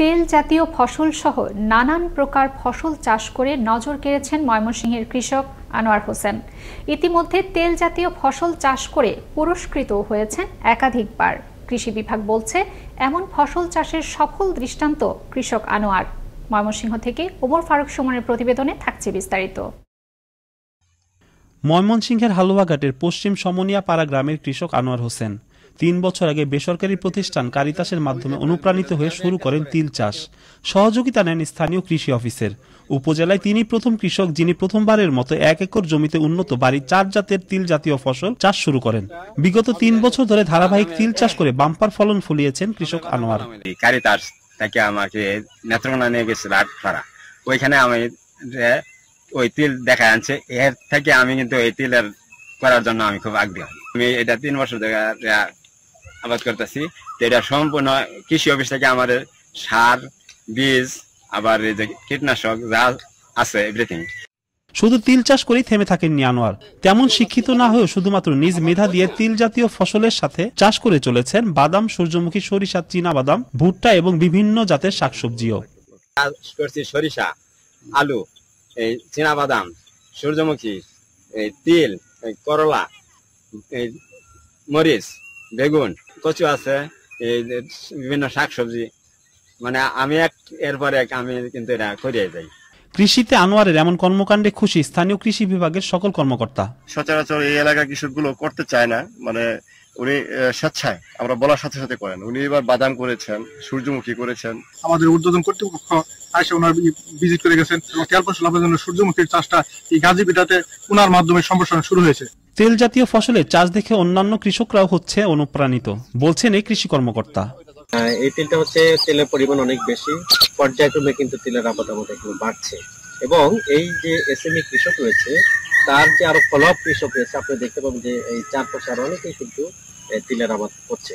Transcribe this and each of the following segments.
তেল জাতীয় ফসল সহ নানান প্রকার ফসল চাষ করে নজর কেড়েছেন ময়মনসিংহের কৃষক আনোয়ার হোসেন ইতিমধ্যে তেল জাতীয় ফসল চাষ করে পুরস্কৃত হয়েছেন একাধিকবার কৃষি বিভাগ বলছে এমন ফসল চাষের সফল দৃষ্টান্ত কৃষক আনোয়ার ময়মনসিংহ থেকে ওমর ফারুক সুমনের প্রতিবেদনে থাকছে বিস্তারিত ময়মনসিংহের হালুয়াঘাটের পশ্চিম সমনিয়া পাড়া গ্রামের কৃষক আনোয়ার হোসেন তিন বছর আগে বেসরকারি প্রতিষ্ঠান কারিতাসের মাধ্যমে অনুপ্রাণিত হয়ে শুরু করেন তিল চাষ সহযোগিতা নেন স্থানীয় কৃষি অফিসের উপজেলায় তিনি প্রথম কৃষক যিনি প্রথমবারের মতো এক একর জমিতে উন্নত বাড়ির চার জাতের তিল জাতীয় ফসল চাষ শুরু করেন বিগত তিন বছর ধরে ধারাবাহিক তিল চাষ করে বাম্পার ফলন ফলিয়েছেন কৃষক আনোয়ার কারিতাস তাকে আমাকে নেত্রকোনা নিয়ে গেছিল ওইখানে আমি ওই তিল দেখা আনছে এর থেকে আমি কিন্তু এই তিলের করার জন্য আমি খুব আগ্রহী আমি এটা তিন বছর ধরে আবাদ করতেছি তো এটা সম্পূর্ণ কৃষি অফিস থেকে আমাদের সার বীজ আবার এই যে কীটনাশক যা আছে এভরিথিং শুধু তিল চাষ করেই থেমে থাকেননি আনোয়ার তেমন শিক্ষিত না হয়েও শুধুমাত্র নিজ মেধা দিয়ে তিল জাতীয় ফসলের সাথে চাষ করে চলেছেন বাদাম সূর্যমুখী সরিষা চীনা বাদাম ভুট্টা এবং বিভিন্ন জাতের শাকসবজিও করছি সরিষা আলু এই চীনা বাদাম সূর্যমুখী এই তিল করলা এই মরিচ বেগুন কচু আছে এই বিভিন্ন শাকসবজি মানে আমি এক এরপর এক আমি কিন্তু এটা করিয়ে যাই কৃষিতে আনোয়ারের এমন কর্মকাণ্ডে খুশি স্থানীয় কৃষি বিভাগের সকল কর্মকর্তা সচরাচর এই এলাকার কৃষকগুলো করতে চায় না মানে উনি স্বেচ্ছায় আমরা বলার সাথে সাথে করেন উনি এবার বাদাম করেছেন সূর্যমুখী করেছেন আমাদের উদ্বোধন কর্তৃপক্ষ আসে ওনার ভিজিট করে গেছেন এবং তেল ফসল লাভের জন্য সূর্যমুখীর চাষটা এই গাজীবিটাতে উনার মাধ্যমে সম্প্রসারণ শুরু হয়েছে তেল জাতীয় ফসলে চাষ দেখে অন্যান্য কৃষকরাও হচ্ছে অনুপ্রাণিত বলছেন এই কৃষি কর্মকর্তা এই তেলটা হচ্ছে তেলের পরিমাণ অনেক বেশি পর্যায়ক্রমে কিন্তু তেলের আবাদ আমাদের বাড়ছে এবং এই যে এসএমই কৃষক রয়েছে তার যে আরো ফলক কৃষক রয়েছে আপনি দেখতে পাবেন যে এই চারপাশে আরো অনেকেই কিন্তু তিলের আবাদ করছে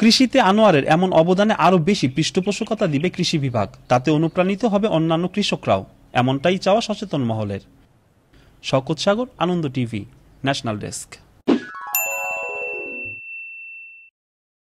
কৃষিতে আনোয়ারের এমন অবদানে আরও বেশি পৃষ্ঠপোষকতা দিবে কৃষি বিভাগ তাতে অনুপ্রাণিত হবে অন্যান্য কৃষকরাও এমনটাই চাওয়া সচেতন মহলের শকত Sagar Ananda TV national desk